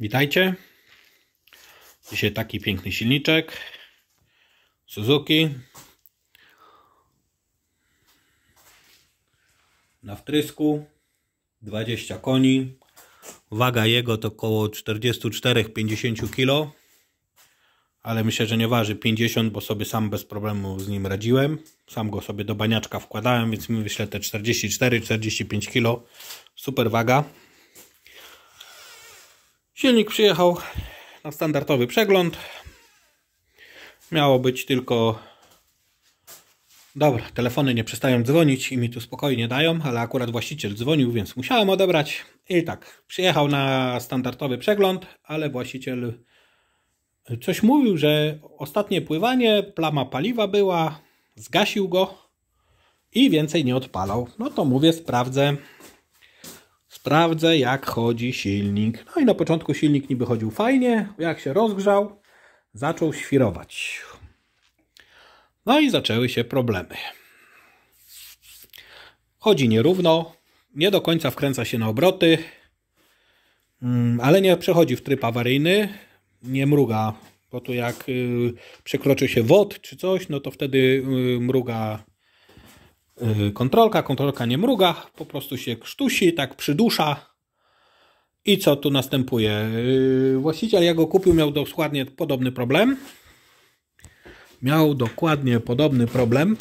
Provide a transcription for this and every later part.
Witajcie. Dzisiaj taki piękny silniczek Suzuki na wtrysku 20 koni. Waga jego to około 44-50 kg, ale myślę, że nie waży 50, bo sobie sam bez problemu z nim radziłem. Sam go sobie do baniaczka wkładałem, więc mi wyślę te 44-45 kg. Super waga. Silnik przyjechał na standardowy przegląd. Miało być tylko... Dobra, telefony nie przestają dzwonić i mi tu spokojnie dają, ale akurat właściciel dzwonił, więc musiałem odebrać. I tak, przyjechał na standardowy przegląd, ale właściciel coś mówił, że ostatnie pływanie, plama paliwa była, zgasił go i więcej nie odpalał. No to mówię, sprawdzę sprawdzę jak chodzi silnik. No i na początku silnik niby chodził fajnie, jak się rozgrzał, zaczął świrować. No i zaczęły się problemy. Chodzi nierówno, nie do końca wkręca się na obroty, mm, ale nie przechodzi w tryb awaryjny, nie mruga, bo tu jak y, przekroczy się wod czy coś, no to wtedy y, mruga Y, kontrolka, kontrolka nie mruga, po prostu się krztusi, tak przydusza. I co tu następuje? Y, właściciel, jak go kupił, miał dokładnie podobny problem. Miał dokładnie podobny problem.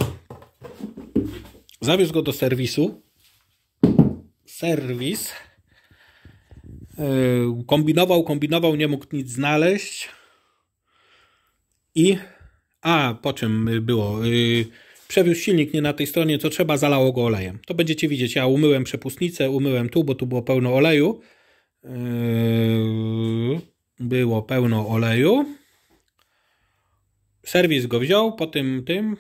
Zawiózł go do serwisu. Serwis. Y, kombinował, kombinował, nie mógł nic znaleźć. I. A, po czym było? Yy, przewiózł silnik nie na tej stronie, co trzeba, zalało go olejem. To będziecie widzieć, ja umyłem przepustnicę, umyłem tu, bo tu było pełno oleju. Yy, było pełno oleju. Serwis go wziął, po tym, tym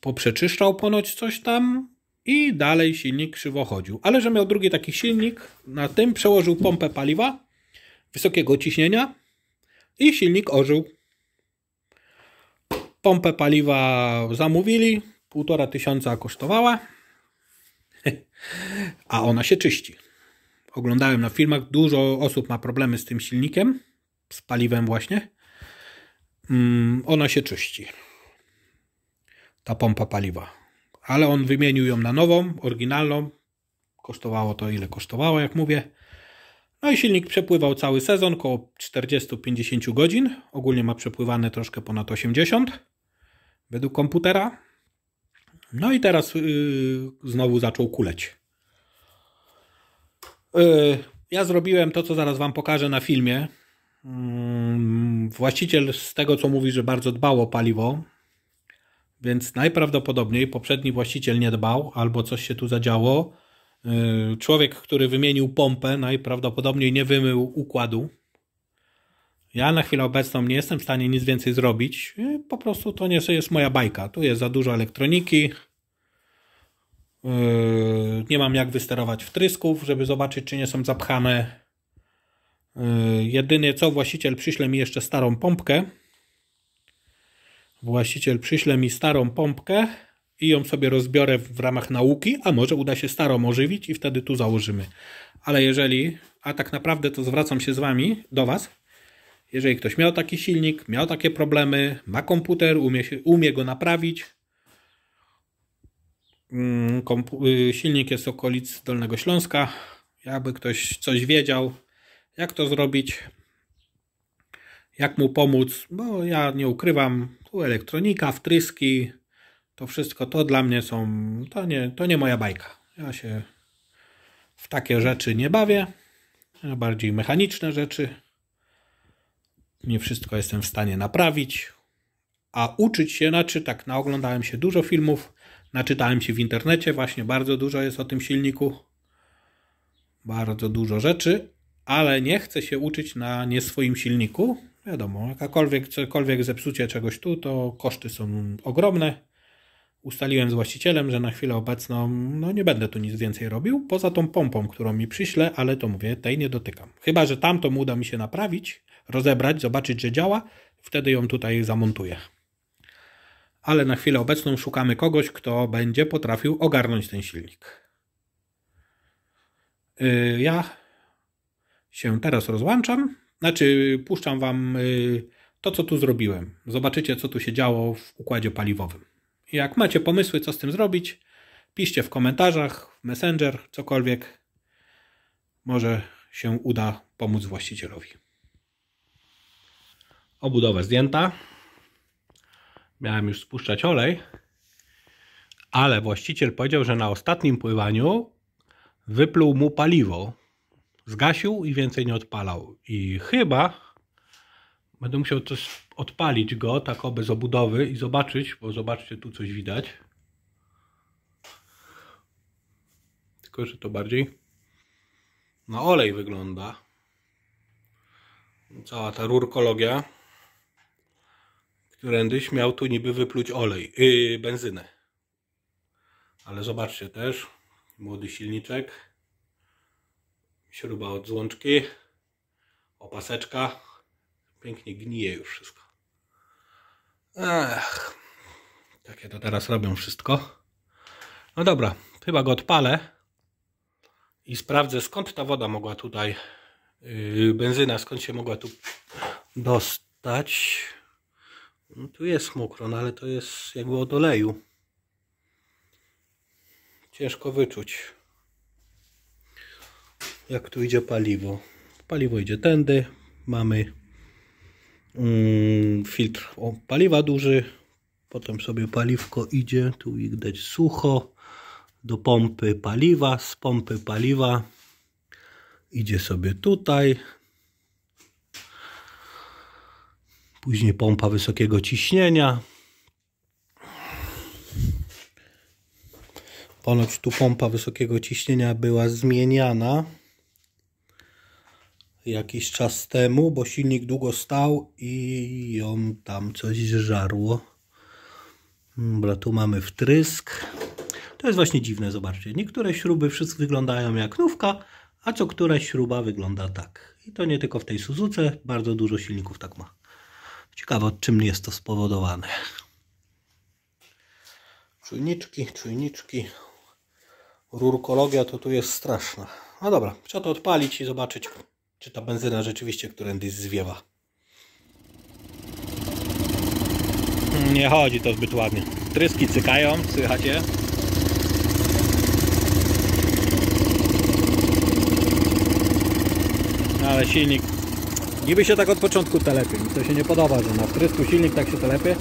poprzeczyszczał ponoć coś tam i dalej silnik krzywo chodził. Ale że miał drugi taki silnik, na tym przełożył pompę paliwa wysokiego ciśnienia i silnik ożył. Pompę paliwa zamówili, półtora tysiąca kosztowała, a ona się czyści. Oglądałem na filmach, dużo osób ma problemy z tym silnikiem, z paliwem właśnie. Mm, ona się czyści, ta pompa paliwa. Ale on wymienił ją na nową, oryginalną. Kosztowało to ile kosztowało, jak mówię. No i silnik przepływał cały sezon, około 40-50 godzin. Ogólnie ma przepływane troszkę ponad 80 według komputera. No i teraz yy, znowu zaczął kuleć. Yy, ja zrobiłem to, co zaraz Wam pokażę na filmie. Yy, właściciel z tego, co mówi, że bardzo dbało o paliwo, więc najprawdopodobniej poprzedni właściciel nie dbał, albo coś się tu zadziało. Y, człowiek, który wymienił pompę, najprawdopodobniej nie wymył układu ja na chwilę obecną nie jestem w stanie nic więcej zrobić. E, po prostu to nie jest moja bajka. Tu jest za dużo elektroniki. E, nie mam jak wysterować wtrysków, żeby zobaczyć, czy nie są zapchane. E, jedynie co właściciel przyśle mi jeszcze starą pompkę. Właściciel przyśle mi starą pompkę i ją sobie rozbiorę w ramach nauki, a może uda się starą ożywić i wtedy tu założymy. Ale jeżeli, a tak naprawdę to zwracam się z Wami, do Was, jeżeli ktoś miał taki silnik, miał takie problemy, ma komputer, umie, się, umie go naprawić. Mm, kompu y, silnik jest z okolic Dolnego Śląska. Jakby ktoś coś wiedział, jak to zrobić, jak mu pomóc, bo ja nie ukrywam, tu elektronika, wtryski, to wszystko to dla mnie są, to nie, to nie moja bajka. Ja się w takie rzeczy nie bawię, bardziej mechaniczne rzeczy. Nie wszystko jestem w stanie naprawić, a uczyć się, znaczy tak, naoglądałem się dużo filmów, naczytałem się w internecie, właśnie bardzo dużo jest o tym silniku, bardzo dużo rzeczy, ale nie chcę się uczyć na nie swoim silniku. Wiadomo, jakakolwiek, cokolwiek zepsucie czegoś tu, to koszty są ogromne. Ustaliłem z właścicielem, że na chwilę obecną no nie będę tu nic więcej robił, poza tą pompą, którą mi przyśle, ale to mówię, tej nie dotykam. Chyba, że tamtą uda mi się naprawić, rozebrać, zobaczyć, że działa, wtedy ją tutaj zamontuję. Ale na chwilę obecną szukamy kogoś, kto będzie potrafił ogarnąć ten silnik. Y, ja się teraz rozłączam, znaczy puszczam Wam y, to, co tu zrobiłem. Zobaczycie, co tu się działo w układzie paliwowym. Jak macie pomysły, co z tym zrobić, piszcie w komentarzach, w Messenger, cokolwiek. Może się uda pomóc właścicielowi obudowę zdjęta. Miałem już spuszczać olej, ale właściciel powiedział, że na ostatnim pływaniu wypluł mu paliwo. Zgasił i więcej nie odpalał. I chyba będę musiał coś odpalić go, tak oby z obudowy i zobaczyć, bo zobaczcie, tu coś widać. Tylko, że to bardziej na olej wygląda. Cała ta rurkologia którędyś miał tu niby wypluć olej, yy, benzynę. Ale zobaczcie też, młody silniczek, śruba od złączki, opaseczka, pięknie gnije już wszystko. Ech, takie to teraz robią wszystko. No dobra, chyba go odpalę i sprawdzę skąd ta woda mogła tutaj, yy, benzyna skąd się mogła tu dostać. No tu jest mokro, no ale to jest jakby od oleju. Ciężko wyczuć. Jak tu idzie paliwo. Paliwo idzie tędy. Mamy mm, filtr o, paliwa duży. Potem sobie paliwko idzie. Tu widać sucho. Do pompy paliwa. Z pompy paliwa idzie sobie tutaj. Później pompa wysokiego ciśnienia. Ponoć tu pompa wysokiego ciśnienia była zmieniana jakiś czas temu, bo silnik długo stał i ją tam coś żarło. Dobra, tu mamy wtrysk. To jest właśnie dziwne, zobaczcie. Niektóre śruby wszystkie wyglądają jak nówka, a co która śruba wygląda tak. I to nie tylko w tej Suzuce, bardzo dużo silników tak ma. Ciekawe, czym jest to spowodowane. Czujniczki, czujniczki. Rurkologia to tu jest straszna. No dobra, trzeba to odpalić i zobaczyć, czy ta benzyna rzeczywiście którędyś zwiewa. Nie chodzi to zbyt ładnie. Tryski cykają, słychacie? No, ale silnik Niby się tak od początku telepie. Mi to się nie podoba, że na wtrysku silnik tak się telepie.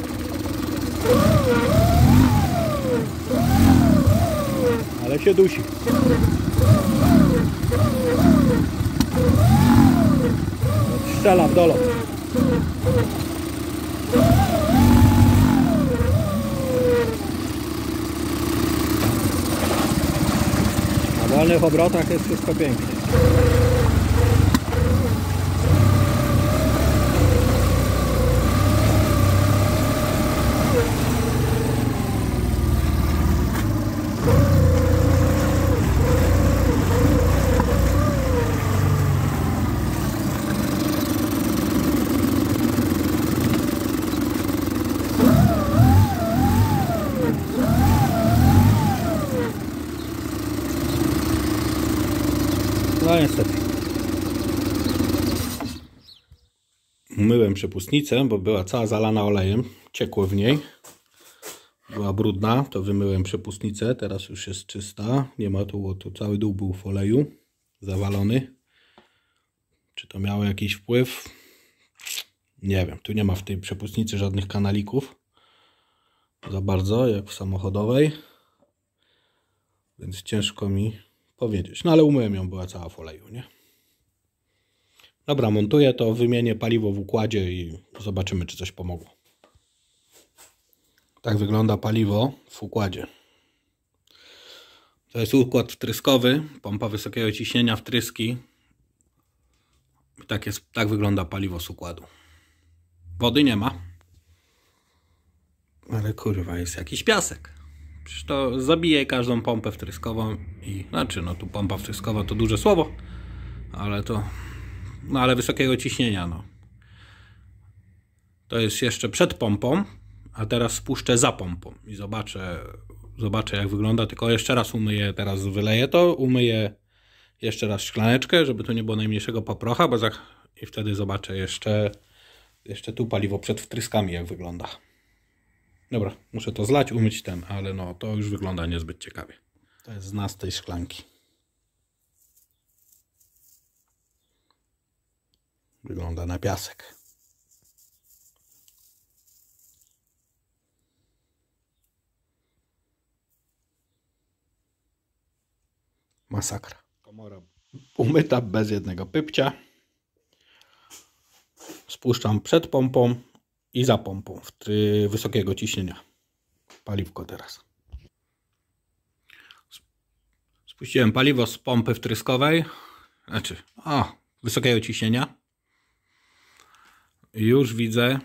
Ale się dusi. Strzela w dolot. Na wolnych obrotach jest wszystko pięknie. 500. przepustnicę, bo była cała zalana olejem. Ciekło w niej. Była brudna, to wymyłem przepustnicę. Teraz już jest czysta. Nie ma tu tu Cały dół był w oleju. Zawalony. Czy to miało jakiś wpływ? Nie wiem. Tu nie ma w tej przepustnicy żadnych kanalików. Za bardzo, jak w samochodowej. Więc ciężko mi powiedzieć. No ale umyłem ją, była cała w oleju, nie? Dobra, montuję to, wymienię paliwo w układzie i zobaczymy, czy coś pomogło. Tak wygląda paliwo w układzie. To jest układ wtryskowy, pompa wysokiego ciśnienia, wtryski. Tak, jest, tak wygląda paliwo z układu. Wody nie ma. Ale kurwa, jest jakiś piasek. Przecież to zabije każdą pompę wtryskową i znaczy, no tu pompa wtryskowa to duże słowo, ale to no ale wysokiego ciśnienia, no. To jest jeszcze przed pompą, a teraz spuszczę za pompą i zobaczę, zobaczę jak wygląda, tylko jeszcze raz umyję, teraz wyleję to, umyję jeszcze raz szklaneczkę, żeby tu nie było najmniejszego poprocha, bo za... i wtedy zobaczę jeszcze, jeszcze tu paliwo przed wtryskami jak wygląda. Dobra, muszę to zlać, umyć ten, ale no to już wygląda niezbyt ciekawie. To jest z nas tej szklanki. Wygląda na piasek. Masakra. Komora umyta bez jednego pypcia. Spuszczam przed pompą i za pompą wysokiego ciśnienia. Paliwko teraz. Spuściłem paliwo z pompy wtryskowej, znaczy, o, wysokiego ciśnienia. Już widzę.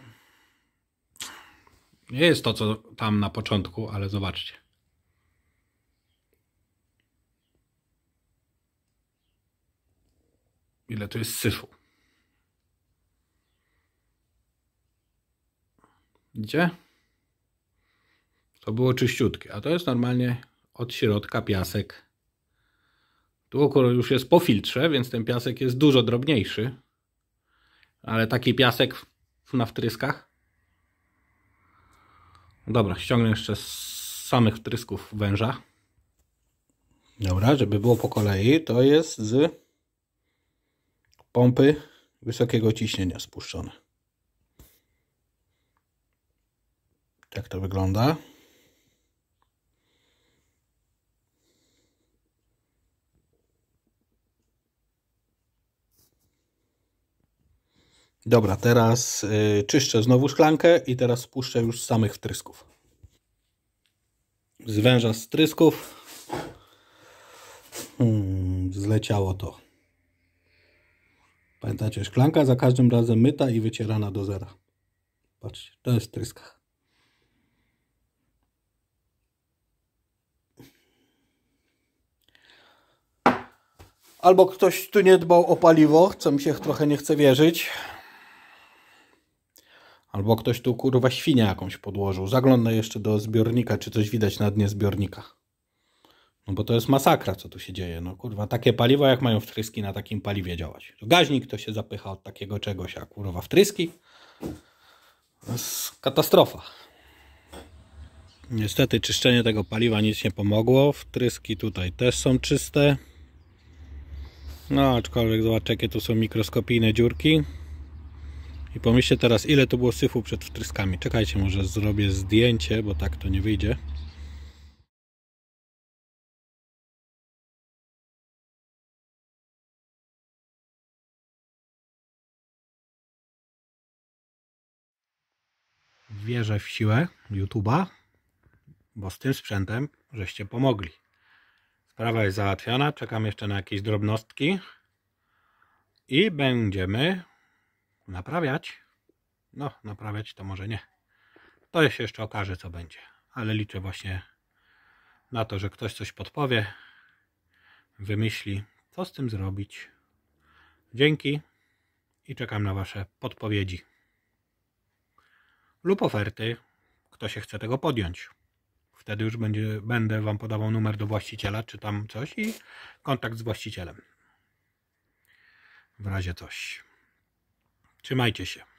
Nie jest to, co tam na początku, ale zobaczcie. Ile to jest syfu. Widzicie? To było czyściutkie, a to jest normalnie od środka piasek. Tu akurat już jest po filtrze, więc ten piasek jest dużo drobniejszy. Ale taki piasek na wtryskach. Dobra, ściągnę jeszcze z samych wtrysków węża. Dobra, żeby było po kolei, to jest z pompy wysokiego ciśnienia spuszczone. Tak to wygląda. Dobra, teraz y, czyszczę znowu szklankę i teraz spuszczę już samych wtrysków. Zwęża z trysków. Hmm, zleciało to. Pamiętacie, szklanka za każdym razem myta i wycierana do zera. Patrzcie, to jest w tryskach. Albo ktoś tu nie dbał o paliwo, co mi się trochę nie chce wierzyć. Albo ktoś tu kurwa świnia jakąś podłożył. Zaglądnę jeszcze do zbiornika, czy coś widać na dnie zbiornika. No bo to jest masakra, co tu się dzieje. No kurwa, takie paliwo, jak mają wtryski na takim paliwie działać. Gaźnik to się zapycha od takiego czegoś, a kurwa wtryski. To jest katastrofa. Niestety czyszczenie tego paliwa nic nie pomogło. Wtryski tutaj też są czyste. No, aczkolwiek zobaczcie, jakie tu są mikroskopijne dziurki. I pomyślcie teraz, ile to było syfu przed wtryskami. Czekajcie, może zrobię zdjęcie, bo tak to nie wyjdzie. Wierzę w siłę YouTube'a, bo z tym sprzętem żeście pomogli. Sprawa jest załatwiona. Czekam jeszcze na jakieś drobnostki. I będziemy naprawiać. No, naprawiać to może nie. To się jeszcze okaże, co będzie. Ale liczę właśnie na to, że ktoś coś podpowie, wymyśli, co z tym zrobić. Dzięki i czekam na Wasze podpowiedzi lub oferty, kto się chce tego podjąć wtedy już będzie, będę Wam podawał numer do właściciela, czy tam coś i kontakt z właścicielem. W razie coś. Trzymajcie się.